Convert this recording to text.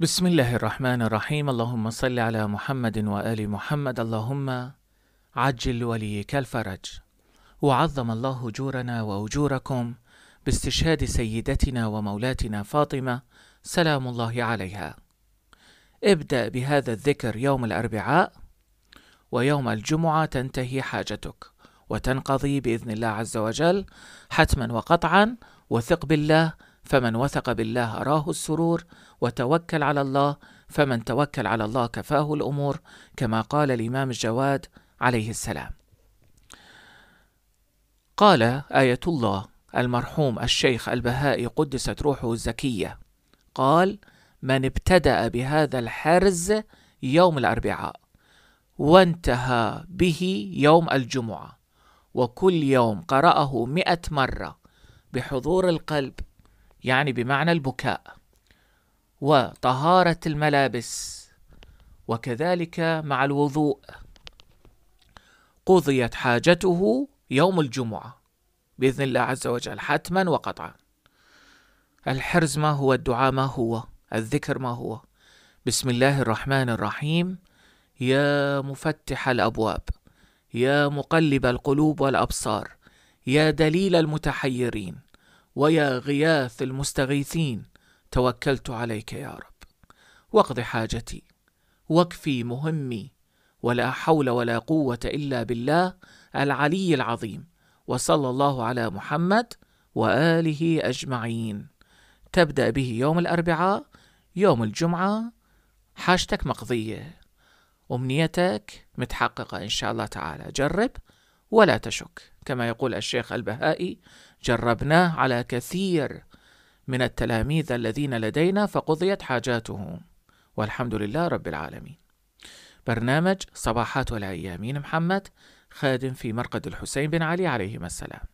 بسم الله الرحمن الرحيم اللهم صل على محمد وآل محمد اللهم عجل وليك الفرج وعظم الله أجورنا وأجوركم باستشهاد سيدتنا ومولاتنا فاطمة سلام الله عليها ابدأ بهذا الذكر يوم الأربعاء ويوم الجمعة تنتهي حاجتك وتنقضي بإذن الله عز وجل حتما وقطعا وثق بالله فمن وثق بالله أراه السرور وتوكل على الله فمن توكل على الله كفاه الأمور كما قال الإمام الجواد عليه السلام قال آية الله المرحوم الشيخ البهائي قدست روحه الزكية قال من ابتدأ بهذا الحرز يوم الأربعاء وانتهى به يوم الجمعة وكل يوم قرأه مئة مرة بحضور القلب يعني بمعنى البكاء وطهارة الملابس وكذلك مع الوضوء قضيت حاجته يوم الجمعة بإذن الله عز وجل حتما وقطعا الحرز ما هو الدعاء ما هو الذكر ما هو بسم الله الرحمن الرحيم يا مفتح الأبواب يا مقلب القلوب والأبصار يا دليل المتحيرين ويا غياث المستغيثين توكلت عليك يا رب واقض حاجتي واكفي مهمي ولا حول ولا قوة إلا بالله العلي العظيم وصلى الله على محمد وآله أجمعين تبدأ به يوم الأربعاء يوم الجمعة حاجتك مقضية أمنيتك متحققة إن شاء الله تعالى جرب ولا تشك كما يقول الشيخ البهائي جربناه على كثير من التلاميذ الذين لدينا فقضيت حاجاتهم والحمد لله رب العالمين برنامج صباحات والأيامين محمد خادم في مرقد الحسين بن علي عليهما السلام